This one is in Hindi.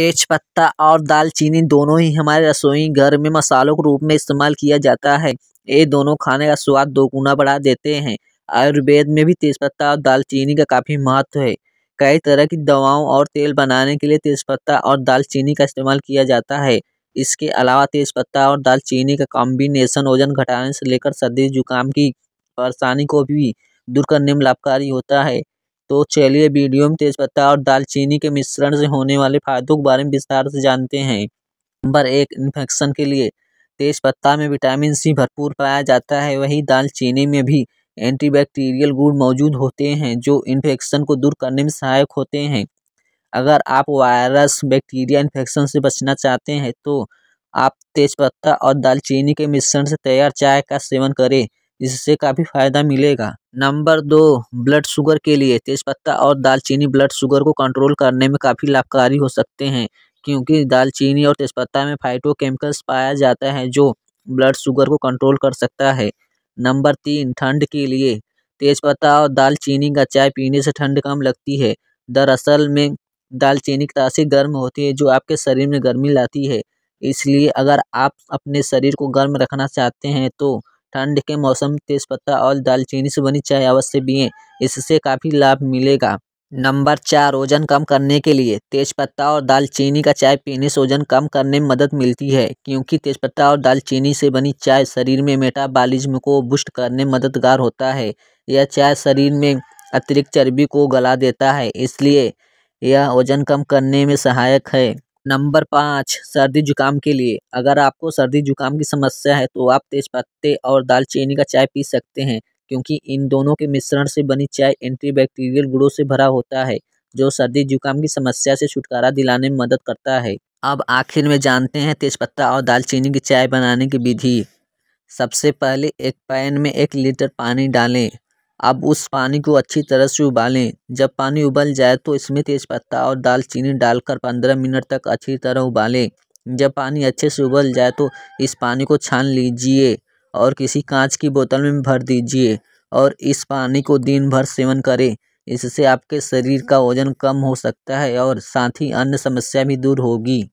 तेज पत्ता और दालचीनी दोनों ही हमारे रसोई घर में मसालों के रूप में इस्तेमाल किया जाता है ये दोनों खाने का स्वाद दोगुना बढ़ा देते हैं आयुर्वेद में भी तेजपत्ता और दालचीनी का काफ़ी महत्व है कई तरह की दवाओं और तेल बनाने के लिए तेजपत्ता और दालचीनी का इस्तेमाल किया जाता है इसके अलावा तेजपत्ता और दालचीनी का कॉम्बिनेशन वजन घटाने से लेकर सर्दी जुकाम की परेशानी को भी दूर करने में लाभकारी होता है तो चलिए वीडियो में तेजपत्ता और दालचीनी के मिश्रण से होने वाले फायदों के बारे में विस्तार से जानते हैं नंबर एक इन्फेक्शन के लिए तेजपत्ता में विटामिन सी भरपूर पाया जाता है वही दालचीनी में भी एंटीबैक्टीरियल गुण मौजूद होते हैं जो इन्फेक्शन को दूर करने में सहायक होते हैं अगर आप वायरस बैक्टीरिया इन्फेक्शन से बचना चाहते हैं तो आप तेजपत्ता और दालचीनी के मिश्रण से तैयार चाय का सेवन करें इससे काफ़ी फायदा मिलेगा नंबर दो ब्लड शुगर के लिए तेज़पत्ता और दालचीनी ब्लड शुगर को कंट्रोल करने में काफ़ी लाभकारी हो सकते हैं क्योंकि दालचीनी और तेज़पत्ता में फाइटोकेमिकल्स पाया जाता है जो ब्लड शुगर को कंट्रोल कर सकता है नंबर तीन ठंड के लिए तेज़पत्ता और दालचीनी का चाय पीने से ठंड कम लगती है दरअसल में दालचीनी की तासीर गर्म होती है जो आपके शरीर में गर्मी लाती है इसलिए अगर आप अपने शरीर को गर्म रखना चाहते हैं तो ठंड के मौसम तेजपत्ता और दालचीनी से बनी चाय अवश्य पिए इससे काफ़ी लाभ मिलेगा नंबर चार वजन कम करने के लिए तेज़पत्ता और दालचीनी का चाय पीने से वजन कम करने में मदद मिलती है क्योंकि तेज़पत्ता और दालचीनी से बनी चाय शरीर में मेटाबॉलिज्म को बूस्ट करने में मददगार होता है यह चाय शरीर में अतिरिक्त चर्बी को गला देता है इसलिए यह वजन कम करने में सहायक है नंबर पाँच सर्दी जुकाम के लिए अगर आपको सर्दी जुकाम की समस्या है तो आप तेज पत्ते और दालचीनी का चाय पी सकते हैं क्योंकि इन दोनों के मिश्रण से बनी चाय एंटीबैक्टीरियल गुड़ों से भरा होता है जो सर्दी जुकाम की समस्या से छुटकारा दिलाने में मदद करता है अब आखिर में जानते हैं तेज़पत्ता और दालचीनी की चाय बनाने की विधि सबसे पहले एक पैन में एक लीटर पानी डालें अब उस पानी को अच्छी तरह से उबालें जब पानी उबल जाए तो इसमें तेज़पत्ता और दालचीनी डालकर पंद्रह मिनट तक अच्छी तरह उबालें जब पानी अच्छे से उबल जाए तो इस पानी को छान लीजिए और किसी कांच की बोतल में भर दीजिए और इस पानी को दिन भर सेवन करें इससे आपके शरीर का वजन कम हो सकता है और साथ ही अन्य समस्या भी दूर होगी